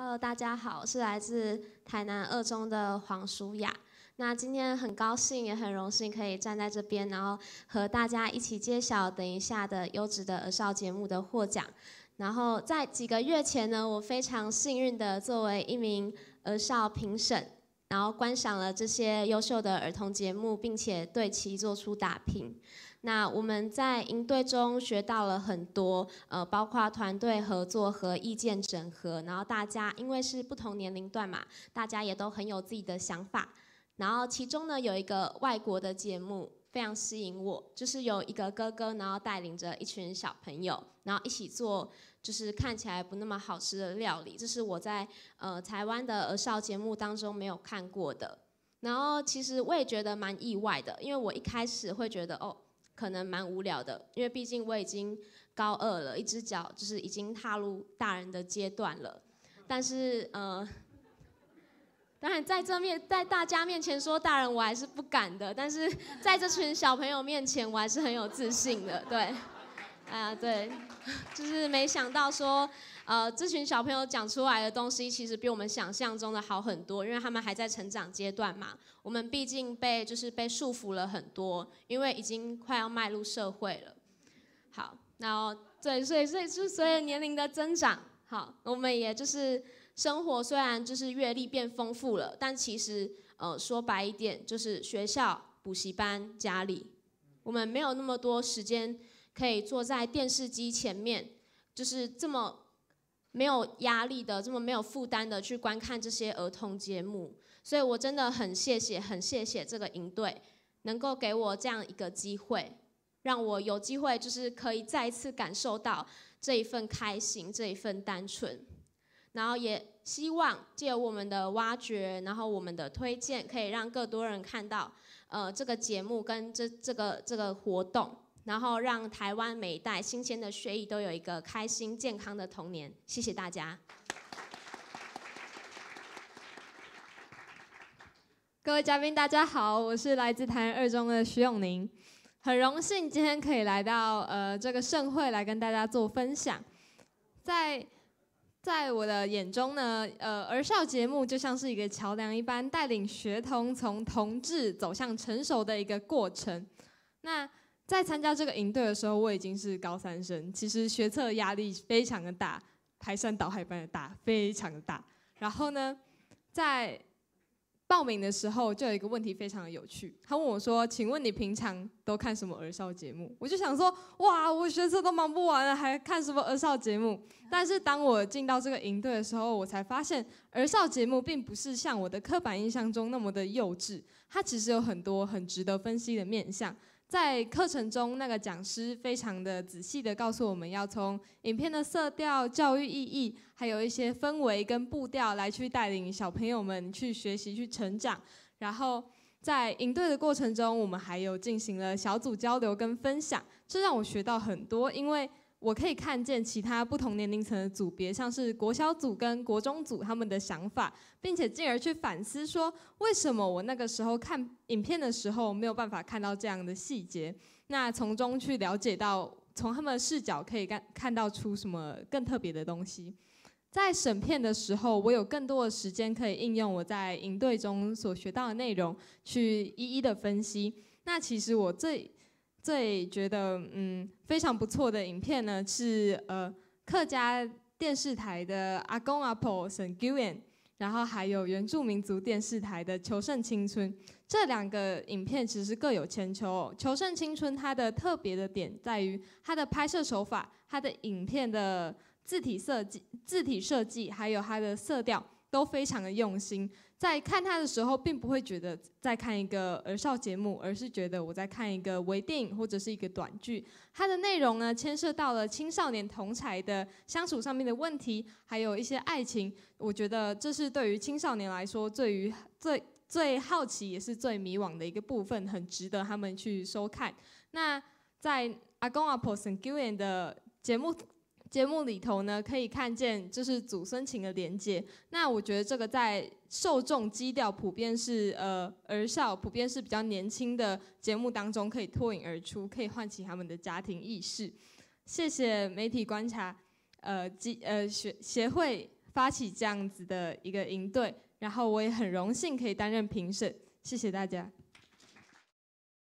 Hello，大家好，我是来自台南二中的黄舒雅。那今天很高兴，也很荣幸可以站在这边，然后和大家一起揭晓等一下的优质的儿少节目的获奖。然后在几个月前呢，我非常幸运的作为一名儿少评审。然后观赏了这些优秀的儿童节目，并且对其做出打评。那我们在营队中学到了很多，呃，包括团队合作和意见整合。然后大家因为是不同年龄段嘛，大家也都很有自己的想法。然后其中呢有一个外国的节目非常吸引我，就是有一个哥哥，然后带领着一群小朋友，然后一起做。就是看起来不那么好吃的料理，这是我在呃台湾的儿少节目当中没有看过的。然后其实我也觉得蛮意外的，因为我一开始会觉得哦，可能蛮无聊的，因为毕竟我已经高二了，一只脚就是已经踏入大人的阶段了。但是呃，当然在这面在大家面前说大人我还是不敢的，但是在这群小朋友面前我还是很有自信的，对。啊，对，就是没想到说，呃，这群小朋友讲出来的东西，其实比我们想象中的好很多，因为他们还在成长阶段嘛。我们毕竟被就是被束缚了很多，因为已经快要迈入社会了。好，那所以所以是随着年龄的增长，好，我们也就是生活虽然就是阅历变丰富了，但其实呃说白一点，就是学校、补习班、家里，我们没有那么多时间。可以坐在电视机前面，就是这么没有压力的，这么没有负担的去观看这些儿童节目，所以我真的很谢谢，很谢谢这个营队能够给我这样一个机会，让我有机会就是可以再一次感受到这一份开心，这一份单纯。然后也希望借我们的挖掘，然后我们的推荐，可以让更多人看到，呃，这个节目跟这这个这个活动。然后让台湾每一代新鲜的血液都有一个开心健康的童年。谢谢大家。各位嘉宾，大家好，我是来自台南二中的徐永宁，很荣幸今天可以来到呃这个盛会来跟大家做分享。在在我的眼中呢，呃儿少节目就像是一个桥梁一般，带领学童从童稚走向成熟的一个过程。那在参加这个营队的时候，我已经是高三生。其实学测压力非常的大，排山倒海般的大，非常的大。然后呢，在报名的时候就有一个问题非常的有趣，他问我说：“请问你平常都看什么儿少节目？”我就想说：“哇，我学测都忙不完了，还看什么儿少节目？”但是当我进到这个营队的时候，我才发现儿少节目并不是像我的刻板印象中那么的幼稚，它其实有很多很值得分析的面向。在课程中，那个讲师非常的仔细的告诉我们要从影片的色调、教育意义，还有一些氛围跟步调来去带领小朋友们去学习、去成长。然后在应对的过程中，我们还有进行了小组交流跟分享，这让我学到很多，因为。我可以看见其他不同年龄层的组别，像是国小组跟国中组他们的想法，并且进而去反思说，为什么我那个时候看影片的时候没有办法看到这样的细节？那从中去了解到，从他们的视角可以看看到出什么更特别的东西。在审片的时候，我有更多的时间可以应用我在营队中所学到的内容去一一的分析。那其实我最最觉得嗯非常不错的影片呢是呃客家电视台的阿公阿婆沈吉恩，然后还有原住民族电视台的《求胜青春》，这两个影片其实各有千秋。《求胜青春》它的特别的点在于它的拍摄手法、它的影片的字体设计、字体设计还有它的色调。都非常的用心，在看他的时候，并不会觉得在看一个儿少节目，而是觉得我在看一个微电影或者是一个短剧。它的内容呢，牵涉到了青少年同才的相处上面的问题，还有一些爱情。我觉得这是对于青少年来说，对于最最好奇也是最迷惘的一个部分，很值得他们去收看。那在《阿公阿婆 u 经 n 的节目。节目里头呢，可以看见就是祖孙情的连接。那我觉得这个在受众基调普遍是呃儿少，普遍是比较年轻的节目当中可以脱颖而出，可以唤起他们的家庭意识。谢谢媒体观察，呃，基呃学协会发起这样子的一个营队，然后我也很荣幸可以担任评审。谢谢大家。